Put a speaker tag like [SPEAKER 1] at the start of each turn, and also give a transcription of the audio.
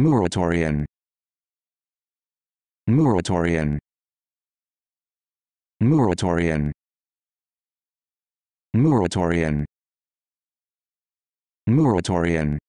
[SPEAKER 1] Moratorium. Moratorium. Moratorium. Moratorium. Moratorium.